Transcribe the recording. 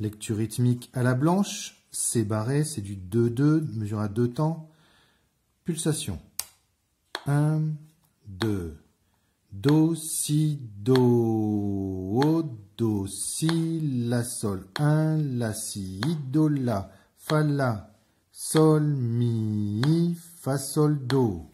Lecture rythmique à la blanche, c'est barré, c'est du 2-2, mesure à deux temps. Pulsation. 1, 2, Do, Si, Do, Do, Si, La, Sol, 1, La, Si, Do, La, Fa, La, Sol, Mi, Fa, Sol, Do.